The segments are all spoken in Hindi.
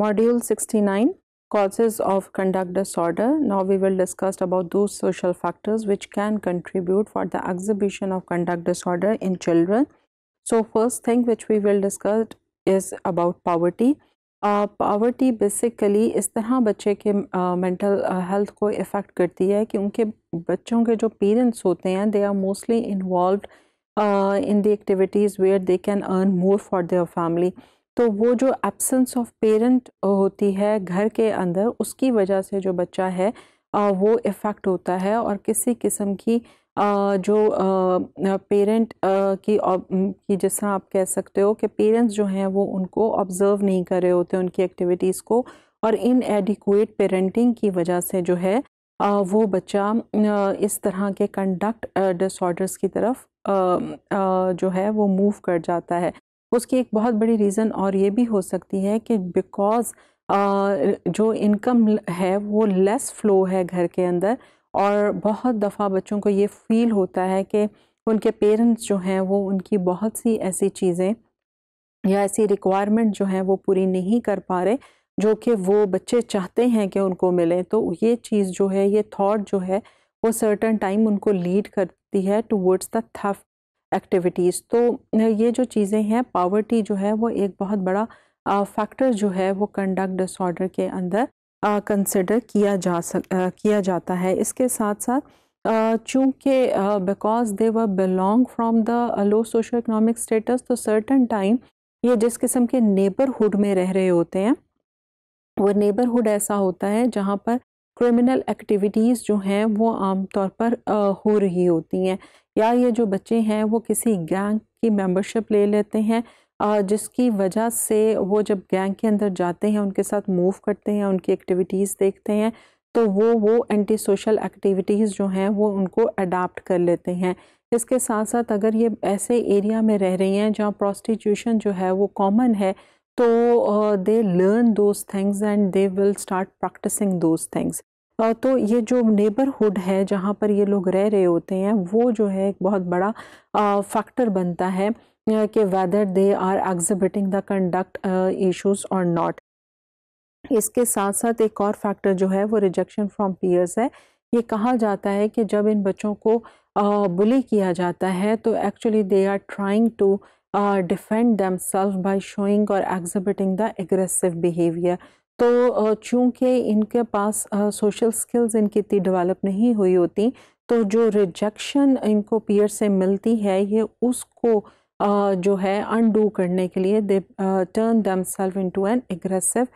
Module 69 Causes of conduct disorder. Now we will discuss about those social factors which can contribute for the exhibition of conduct disorder in children. So first thing which we will discuss is about poverty. Poverty basically इस तरह बच्चे के मेंटल हेल्थ को इफ़ेक्ट करती है कि उनके बच्चों के जो पेरेंट्स होते हैं they are mostly involve in the activities where they can earn more for their family तो वो जो एब्सेंस ऑफ पेरेंट होती है घर के अंदर उसकी वजह से जो बच्चा है वो इफ़ेक्ट होता है और किसी किस्म की जो पेरेंट की की जिस तरह आप कह सकते हो कि पेरेंट्स जो हैं वो उनको ऑब्ज़र्व नहीं कर रहे होते उनकी एक्टिविटीज़ को और इन एडिकुएट पेरेंटिंग की वजह से जो है वो बच्चा इस तरह के कंडक्ट डिसऑर्डर्स की तरफ जो है वो मूव कर जाता है उसकी एक बहुत बड़ी रीज़न और ये भी हो सकती है कि बिकॉज़ जो इनकम है वो लेस फ्लो है घर के अंदर और बहुत दफ़ा बच्चों को ये फील होता है कि उनके पेरेंट्स जो हैं वो उनकी बहुत सी ऐसी चीज़ें या ऐसी रिक्वायरमेंट जो हैं वो पूरी नहीं कर पा रहे जो कि वो बच्चे चाहते हैं कि उनको मिले तो ये चीज़ जो है ये थॉट जो है वो सर्टन टाइम उनको लीड करती है टूवर्ड्स द थफ एक्टिविटीज़ तो ये जो चीज़ें हैं पावर्टी जो है वो एक बहुत बड़ा फैक्टर जो है वो कंडक्ट डिसऑर्डर के अंदर कंसिडर किया जा सक किया जाता है इसके साथ साथ चूँकि because they were belong from the low socio economic status तो सर्टन टाइम ये जिस किस्म के नेबरहुड में रह रहे होते हैं वो नेबरहुड ऐसा होता है जहाँ पर क्रिमिनल एक्टिविटीज़ जो हैं वो आम तौर पर हो रही होती हैं या ये जो बच्चे हैं वो किसी गैंग की मेंबरशिप ले लेते हैं जिसकी वजह से वो जब गैंग के अंदर जाते हैं उनके साथ मूव करते हैं उनकी एक्टिविटीज़ देखते हैं तो वो वो एंटी सोशल एक्टिविटीज़ जो हैं वो उनको अडाप्ट कर लेते हैं इसके साथ साथ अगर ये ऐसे एरिया में रह रही हैं जहाँ प्रॉस्टिट्यूशन जो है वो कॉमन है तो they learn those things and they will start practicing those things तो ये जो नेबरहुड है जहाँ पर ये लोग रह रहे होते हैं वो जो है एक बहुत बड़ा फैक्टर बनता है कि whether they are exhibiting the conduct issues और नॉट इसके साथ साथ एक और फैक्टर जो है वो रिजेक्शन फ्रॉम पीयर्स है ये कहा जाता है कि जब इन बच्चों को बुली किया जाता है तो actually they are trying to defend themself by showing और एग्जिबिटिंग द एग्रेसिव बिहेवियर तो चूँकि इनके पास सोशल स्किल्स इनकी इतनी डेवलप नहीं हुई होती तो जो रिजेक्शन इनको पीयर से मिलती है ये उसको जो है अनडू करने के लिए they turn themself into an aggressive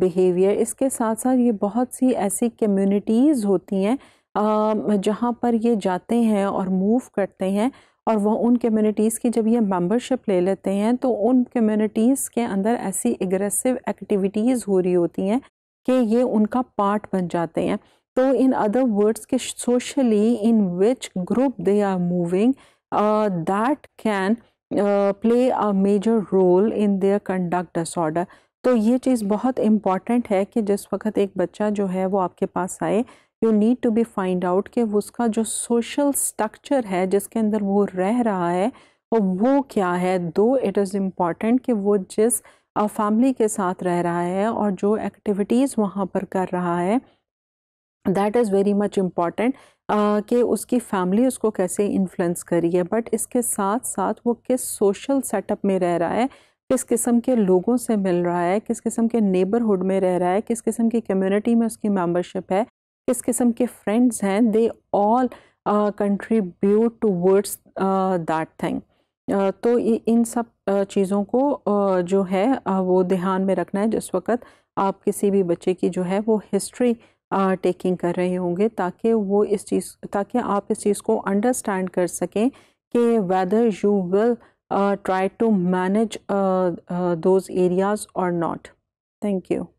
behaviour इसके साथ साथ ये बहुत सी ऐसी कम्युनिटीज़ होती हैं जहाँ पर ये जाते हैं और मूव करते हैं और वह उन कम्युनिटीज़ की जब ये मेंबरशिप ले लेते हैं तो उन कम्युनिटीज़ के अंदर ऐसी एग्रेसिव एक्टिविटीज़ हो रही होती हैं कि ये उनका पार्ट बन जाते हैं तो इन अदर वर्ड्स के socially in which group they are moving that can play a major role in their conduct disorder तो ये चीज़ बहुत इम्पॉर्टेंट है कि जिस वक्त एक बच्चा जो है वो आपके पास आए you need to be find out कि उसका जो सोशल स्ट्रक्चर है जिसके अंदर वो रह रहा है और वो क्या है दो इट इज़ इम्पॉर्टेंट कि वो जिस फैमिली के साथ रह रहा है और जो एक्टिविटीज़ वहाँ पर कर रहा है that is very much important कि उसकी फैमिली उसको कैसे इन्फ्लुएंस करी है बट इसके साथ साथ वो किस सोशल सेटअप में रह रहा है किस किस्म के लोगों से मिल रहा है किस किस्म के नेबरहुड में रह रहा है किस किस्म की कम्युनिटी में उसकी मेंबरशिप है किस किस्म के फ्रेंड्स हैं they all contribute to words that thing तो इन सब uh, चीज़ों को uh, जो है uh, वो ध्यान में रखना है जिस वक्त आप किसी भी बच्चे की जो है वो हिस्ट्री टेकिंग कर रहे होंगे ताकि वो इस चीज़ ताकि आप इस चीज़ को अंडरस्टैंड कर सकें कि whether you will try to manage those areas और नॉट थैंक यू